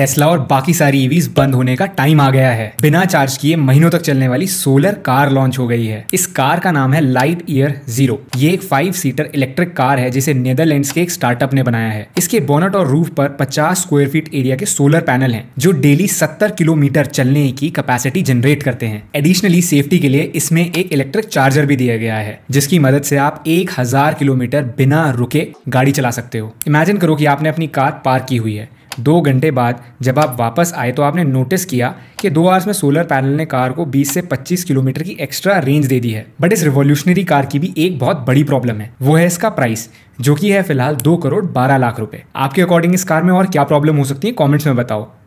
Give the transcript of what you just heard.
Tesla और बाकी सारी ईवीज e बंद होने का टाइम आ गया है बिना चार्ज किए महीनों तक चलने वाली सोलर कार लॉन्च हो गई है इस कार का नाम है लाइट ईयर जीरो ये एक फाइव सीटर इलेक्ट्रिक कार है जिसे नेदरलैंड्स के एक स्टार्टअप ने बनाया है इसके बोनट और रूफ पर 50 स्क्वायर फीट एरिया के सोलर पैनल हैं जो डेली 70 किलोमीटर चलने की कैपेसिटी जनरेट करते हैं एडिशनली सेफ्टी के लिए इसमें एक इलेक्ट्रिक चार्जर भी दिया गया है जिसकी मदद से आप एक हजार किलोमीटर बिना रुके गाड़ी चला सकते हो इमेजिन करो कि आपने अपनी कार पार्क की हुई है दो घंटे बाद जब आप वापस आए तो आपने नोटिस किया कि दो आवर्स में सोलर पैनल ने कार को 20 से 25 किलोमीटर की एक्स्ट्रा रेंज दे दी है बट इस रिवोल्यूशनरी कार की भी एक बहुत बड़ी प्रॉब्लम है वो है इसका प्राइस जो कि है फिलहाल दो करोड़ बारह लाख रुपए आपके अकॉर्डिंग इस कार में और क्या प्रॉब्लम हो सकती है कॉमेंट्स में बताओ